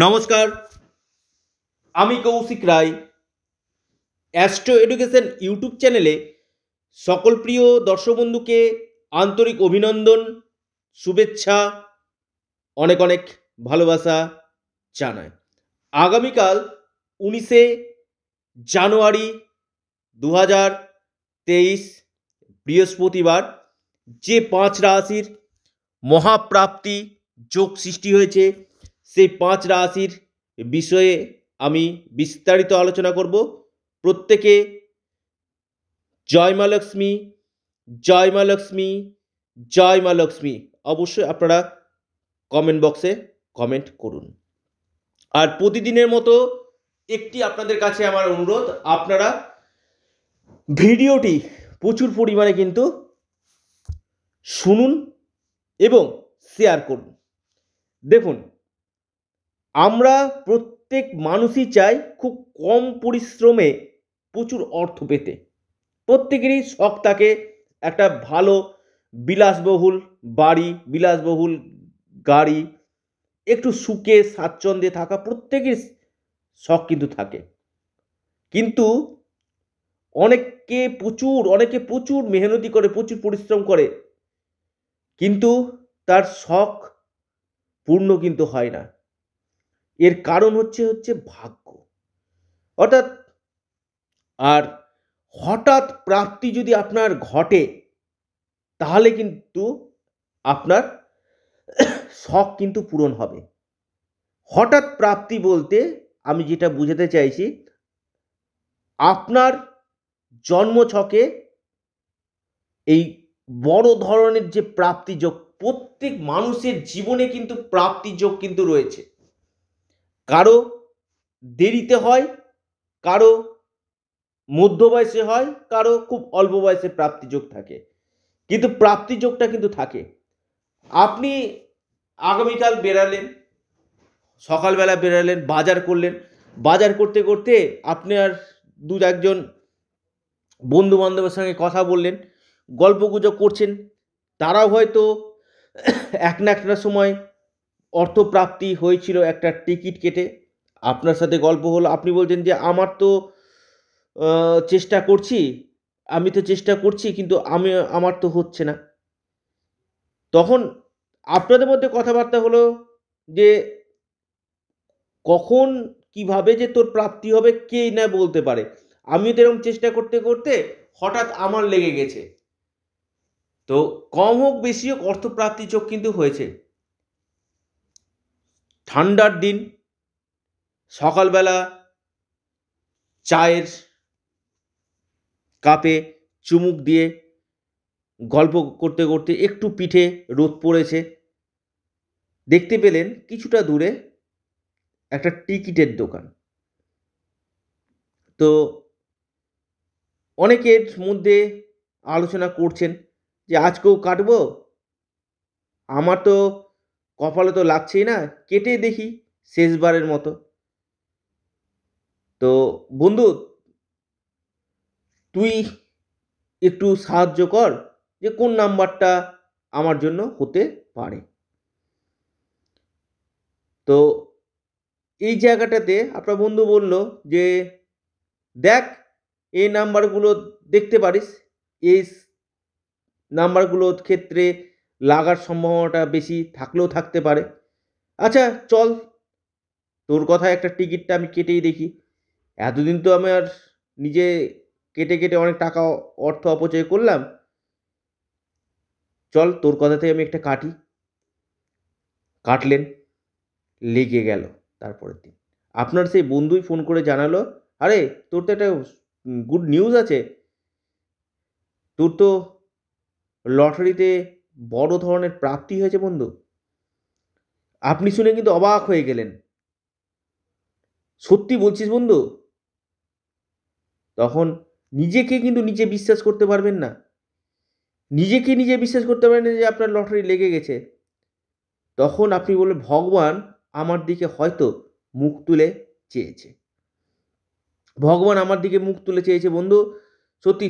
নমস্কার আমি Kaushik Roy Astro Education YouTube চ্যানেলে সকল প্রিয় দর্শক বন্ধুকে আন্তরিক অভিনন্দন শুভেচ্ছা অনেক অনেক ভালোবাসা জানায় আগামীকাল উনিশে জানুয়ারি দু হাজার তেইশ বৃহস্পতিবার যে পাঁচ রাশির মহাপ্রাপ্তি যোগ সৃষ্টি হয়েছে সেই পাঁচ রাশির বিষয়ে আমি বিস্তারিত আলোচনা করব প্রত্যেকে জয় মা লক্ষ্মী জয় মা লক্ষ্মী জয় মা লক্ষ্মী অবশ্যই আপনারা কমেন্ট বক্সে কমেন্ট করুন আর প্রতিদিনের মতো একটি আপনাদের কাছে আমার অনুরোধ আপনারা ভিডিওটি প্রচুর পরিমাণে কিন্তু শুনুন এবং শেয়ার করুন দেখুন আমরা প্রত্যেক মানুষই চাই খুব কম পরিশ্রমে প্রচুর অর্থ পেতে প্রত্যেকেরই শখ থাকে একটা ভালো বিলাসবহুল বাড়ি বিলাসবহুল গাড়ি একটু সুখে স্বাচ্ছন্দ্যে থাকা প্রত্যেকের শখ কিন্তু থাকে কিন্তু অনেককে প্রচুর অনেকে প্রচুর মেহনতি করে প্রচুর পরিশ্রম করে কিন্তু তার শখ পূর্ণ কিন্তু হয় না এর কারণ হচ্ছে হচ্ছে ভাগ্য অর্থাৎ আর হঠাৎ প্রাপ্তি যদি আপনার ঘটে তাহলে কিন্তু আপনার শখ কিন্তু পূরণ হবে হঠাৎ প্রাপ্তি বলতে আমি যেটা বুঝাতে চাইছি আপনার জন্মছকে এই বড় ধরনের যে প্রাপ্তিযোগ প্রত্যেক মানুষের জীবনে কিন্তু প্রাপ্তিযোগ কিন্তু রয়েছে কারো দেরিতে হয় কারো মধ্য বয়সে হয় কারো খুব অল্প বয়সে প্রাপ্তিযোগ থাকে কিন্তু প্রাপ্তিযোগটা কিন্তু থাকে আপনি আগামীকাল বেরালেন সকালবেলা বেরালেন বাজার করলেন বাজার করতে করতে আপনি আর দু একজন বন্ধু বান্ধবের সঙ্গে কথা বললেন গল্প গুজব করছেন তারাও হয়তো এক না একটা সময় অর্থপ্রাপ্তি হয়েছিল একটা টিকিট কেটে আপনার সাথে গল্প হলো আপনি বলছেন যে আমার তো চেষ্টা করছি আমি তো চেষ্টা করছি কিন্তু আমি আমার তো হচ্ছে না তখন আপনাদের মধ্যে কথাবার্তা হলো যে কখন কিভাবে যে তোর প্রাপ্তি হবে কে না বলতে পারে আমি তো এরকম চেষ্টা করতে করতে হঠাৎ আমার লেগে গেছে তো কম হোক বেশি হোক অর্থপ্রাপ্তি চোখ কিন্তু হয়েছে ঠান্ডার দিন সকালবেলা চায়ের কাপে চুমুক দিয়ে গল্প করতে করতে একটু পিঠে রোদ পড়েছে দেখতে পেলেন কিছুটা দূরে একটা টিকিটের দোকান তো অনেকের মধ্যে আলোচনা করছেন যে আজকেও কাটবো আমার তো কপালে তো লাগছেই না কেটে দেখি শেষবারের মতো তো বন্ধু তুই একটু সাহায্য কর যে কোন নাম্বারটা আমার জন্য হতে পারে তো এই জায়গাটাতে আপনার বন্ধু বলল যে দেখ এই নাম্বারগুলো দেখতে পারিস এই নাম্বারগুলোর ক্ষেত্রে লাগার সম্ভাবনাটা বেশি থাকলেও থাকতে পারে আচ্ছা চল তোর কথায় একটা টিকিটটা আমি কেটেই দেখি এতদিন তো আমি আর নিজে কেটে কেটে অনেক টাকা অর্থ অপচয় করলাম চল তোর কথাতে আমি একটা কাটি কাটলেন লেগে গেল তারপরের দিন আপনার সেই বন্ধুই ফোন করে জানালো আরে তোর তো একটা গুড নিউজ আছে তোর তো লটারিতে বড় ধরনের প্রাপ্তি হয়েছে বন্ধু আপনি শুনে কিন্তু অবাক হয়ে গেলেন সত্যি বলছিস বন্ধু তখন নিজেকে কিন্তু নিজে বিশ্বাস করতে পারবেন না নিজেকে নিজে বিশ্বাস করতে পারেন যে আপনার লটারি লেগে গেছে তখন আপনি বলবেন ভগবান আমার দিকে হয়তো মুখ তুলে চেয়েছে ভগবান আমার দিকে মুখ তুলে চেয়েছে বন্ধু সত্যি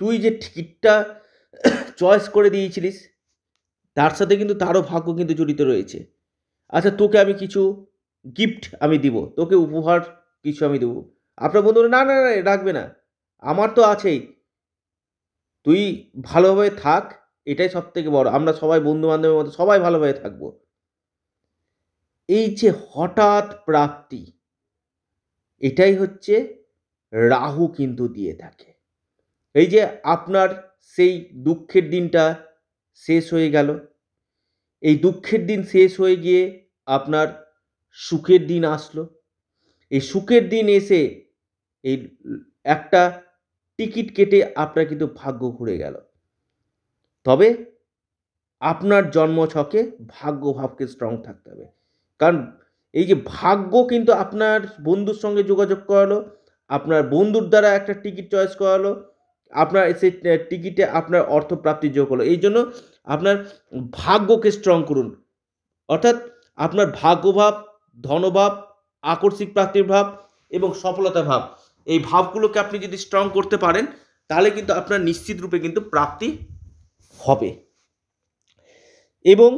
তুই যে টিকিটটা চয়েস করে দিয়েছিলিস তার সাথে কিন্তু তারও ভাগ্য কিন্তু জড়িত রয়েছে আচ্ছা তোকে আমি কিছু গিফট আমি দিব তোকে উপহার কিছু আমি দেবো আপনার বন্ধু না না না রাখবে না আমার তো আছেই তুই ভালোভাবে থাক এটাই সব থেকে বড় আমরা সবাই বন্ধু বান্ধবের মতো সবাই ভালোভাবে থাকবো এই যে হঠাৎ প্রাপ্তি এটাই হচ্ছে রাহু কিন্তু দিয়ে থাকে এই যে আপনার সেই দুঃখের দিনটা শেষ হয়ে গেল এই দুঃখের দিন শেষ হয়ে গিয়ে আপনার সুখের দিন আসলো এই সুখের দিন এসে এই একটা টিকিট কেটে আপনার কিন্তু ভাগ্য ঘুরে গেল তবে আপনার জন্ম ছকে ভাগ্য ভাবকে স্ট্রং থাকতে হবে কারণ এই যে ভাগ্য কিন্তু আপনার বন্ধুর সঙ্গে যোগাযোগ করালো আপনার বন্ধুর দ্বারা একটা টিকিট চয়েস করালো আপনার সেই টিকিটে আপনার অর্থ প্রাপ্তির যোগ হলো এই জন্য আপনার ভাগ্যকে স্ট্রং করুন অর্থাৎ আপনার ভাগ্যভাব ধনভাব আকস্মিক প্রাপ্তির ভাব এবং সফলতা ভাব এই ভাবগুলোকে আপনি যদি স্ট্রং করতে পারেন তাহলে কিন্তু আপনার নিশ্চিত রূপে কিন্তু প্রাপ্তি হবে এবং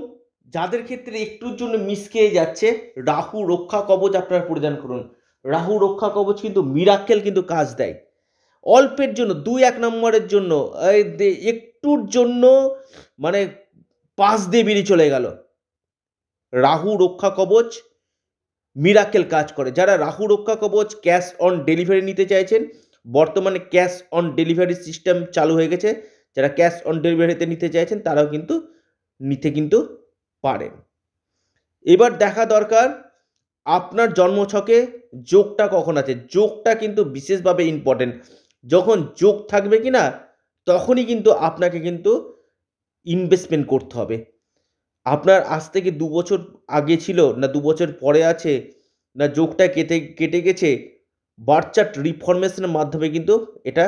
যাদের ক্ষেত্রে একটুর জন্য খেয়ে যাচ্ছে রাহু রক্ষা কবচ আপনারা পরিধান করুন রাহু রক্ষা কবচ কিন্তু মিরাক্কেল কিন্তু কাজ দেয় অল্পের জন্য দুই এক নম্বরের জন্য একটুর জন্য মানে পাশ দিয়ে বেরিয়ে চলে গেল রাহু রক্ষা কবচ মিরাকেল কাজ করে যারা রাহু রক্ষা কবচ ক্যাশ অন ডেলিভারি নিতে চাইছেন বর্তমানে ক্যাশ অন ডেলিভারি সিস্টেম চালু হয়ে গেছে যারা ক্যাশ অন ডেলিভারিতে নিতে চাইছেন তারাও কিন্তু নিতে কিন্তু পারেন এবার দেখা দরকার আপনার জন্মছকে যোগটা কখন আছে যোগটা কিন্তু বিশেষভাবে ইম্পর্টেন্ট যখন যোগ থাকবে কি না তখনই কিন্তু আপনাকে কিন্তু ইনভেস্টমেন্ট করতে হবে আপনার আজ থেকে দু বছর আগে ছিল না দু বছর পরে আছে না যোগটা কেটে কেটে গেছে বার্থ রিফরমেশনের মাধ্যমে কিন্তু এটা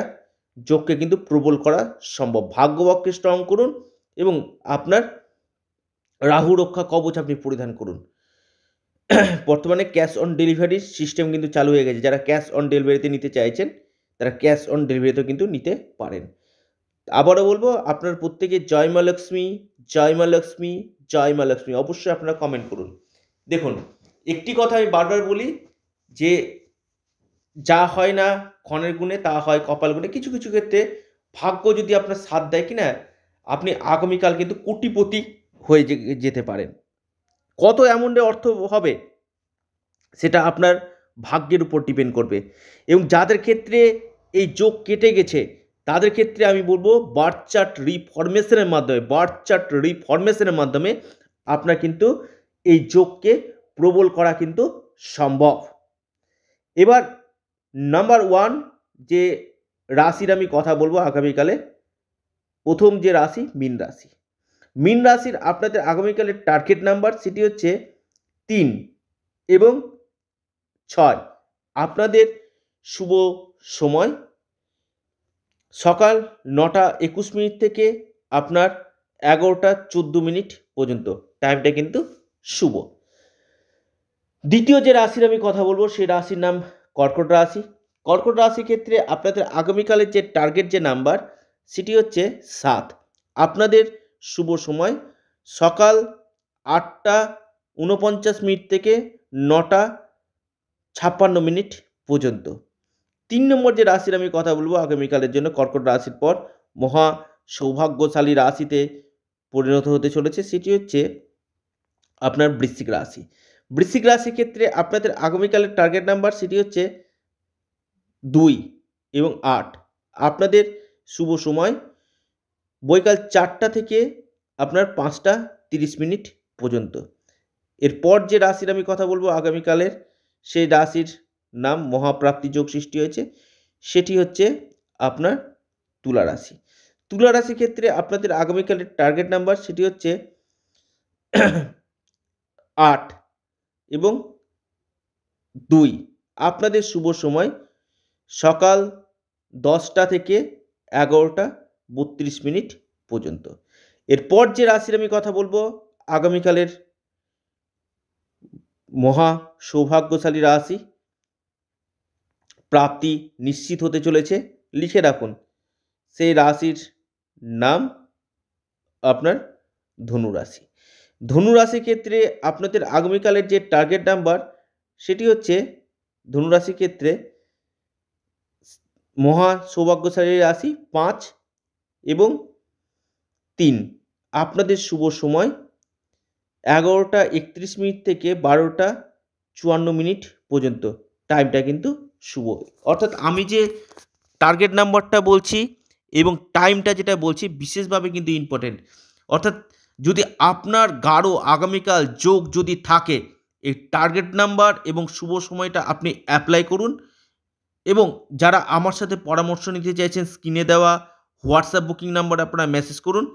যোগকে কিন্তু প্রবল করা সম্ভব ভাগ্যবাক্যে স্ট্রং করুন এবং আপনার রাহু রক্ষা কবচ আপনি পরিধান করুন বর্তমানে ক্যাশ অন ডেলিভারির সিস্টেম কিন্তু চালু হয়ে গেছে যারা ক্যাশ অন ডেলিভারিতে নিতে চাইছেন তারা ক্যাশ অন ডেলিভারিতেও কিন্তু নিতে পারেন আবারও বলবো আপনার প্রত্যেকে জয় মা লক্ষ্মী জয় মা লক্ষ্মী জয় মা লক্ষ্মী অবশ্যই আপনারা কমেন্ট করুন দেখুন একটি কথা আমি বারবার বলি যে যা হয় না ক্ষণের গুণে তা হয় কপাল গুণে কিছু কিছু ক্ষেত্রে ভাগ্য যদি আপনার সাথ দেয় কি না আপনি আগামীকাল কিন্তু কোটিপতি হয়ে যেতে পারেন কত এমন অর্থ হবে সেটা আপনার ভাগ্যের উপর ডিপেন্ড করবে এবং যাদের ক্ষেত্রে এই যোগ কেটে গেছে তাদের ক্ষেত্রে আমি বলবো বার্থ চার্ট রিফরমেশনের মাধ্যমে বার্থ চার্ট রিফরমেশনের মাধ্যমে আপনার কিন্তু এই যোগকে প্রবল করা কিন্তু সম্ভব এবার নাম্বার ওয়ান যে রাশির আমি কথা বলবো আগামীকালে প্রথম যে রাশি মিন রাশি মিন রাশির আপনাদের আগামীকালের টার্গেট নাম্বার সেটি হচ্ছে তিন এবং ছয় আপনাদের শুভ সময় সকাল নটা একুশ মিনিট থেকে আপনার এগারোটা চোদ্দো মিনিট পর্যন্ত টাইমটা কিন্তু শুভ দ্বিতীয় যে রাশির আমি কথা বলবো সেই রাশির নাম কর্কট রাশি কর্কট রাশির ক্ষেত্রে আপনাদের আগামীকালের যে টার্গেট যে নাম্বার সেটি হচ্ছে সাত আপনাদের শুভ সময় সকাল আটটা উনপঞ্চাশ মিনিট থেকে নটা ছাপ্পান্ন মিনিট পর্যন্ত তিন নম্বর যে রাশির আমি কথা বলবো আগামীকালের জন্য কর্কট রাশির পর মহা সৌভাগ্যশালী রাশিতে পরিণত হতে চলেছে সেটি হচ্ছে আপনার বৃশ্চিক রাশি বৃশ্চিক রাশির ক্ষেত্রে আপনাদের আগামীকালের টার্গেট নাম্বার সেটি হচ্ছে দুই এবং আট আপনাদের শুভ সময় বৈকাল চারটা থেকে আপনার পাঁচটা তিরিশ মিনিট পর্যন্ত এরপর যে রাশির আমি কথা বলবো আগামীকালের সেই রাশির নাম মহাপ্রাপ্তিযোগ সৃষ্টি হয়েছে সেটি হচ্ছে আপনার তুলা রাশি তুলা রাশি ক্ষেত্রে আপনাদের আগামীকালের টার্গেট নাম্বার সেটি হচ্ছে আট এবং দুই আপনাদের শুভ সময় সকাল দশটা থেকে এগারোটা বত্রিশ মিনিট পর্যন্ত এরপর যে রাশির আমি কথা বলবো আগামীকালের মহা সৌভাগ্যশালী রাশি প্রাপ্তি নিশ্চিত হতে চলেছে লিখে রাখুন সেই রাশির নাম আপনার ধনুরাশি ধনুরাশি ক্ষেত্রে আপনাদের আগামীকালের যে টার্গেট নাম্বার সেটি হচ্ছে ধনুরাশি ক্ষেত্রে মহা সৌভাগ্যশালী রাশি পাঁচ এবং তিন আপনাদের শুভ সময় এগারোটা একত্রিশ মিনিট থেকে বারোটা চুয়ান্ন মিনিট পর্যন্ত টাইমটা কিন্তু শুভ অর্থাৎ আমি যে টার্গেট নাম্বারটা বলছি এবং টাইমটা যেটা বলছি বিশেষভাবে কিন্তু ইম্পর্টেন্ট অর্থাৎ যদি আপনার গাঢ় আগামীকাল যোগ যদি থাকে এই টার্গেট নাম্বার এবং শুভ সময়টা আপনি অ্যাপ্লাই করুন এবং যারা আমার সাথে পরামর্শ নিতে চাইছেন স্ক্রিনে দেওয়া হোয়াটসঅ্যাপ বুকিং নাম্বার আপনারা মেসেজ করুন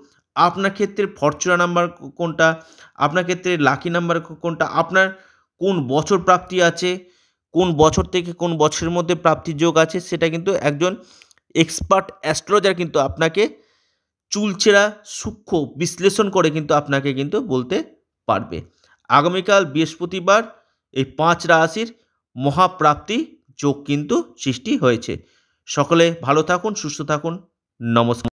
আপনার ক্ষেত্রে ফরচুনা নাম্বার কোনটা আপনার ক্ষেত্রে লাকি নাম্বার কোনটা আপনার কোন বছর প্রাপ্তি আছে কোন বছর থেকে কোন বছরের মধ্যে প্রাপ্তির যোগ আছে সেটা কিন্তু একজন এক্সপার্ট অ্যাস্ট্রোলজার কিন্তু আপনাকে চুলচেরা সূক্ষ্ম বিশ্লেষণ করে কিন্তু আপনাকে কিন্তু বলতে পারবে আগামীকাল বৃহস্পতিবার এই পাঁচ রাশির মহাপ্রাপ্তি যোগ কিন্তু সৃষ্টি হয়েছে সকলে ভালো থাকুন সুস্থ থাকুন নমস্কার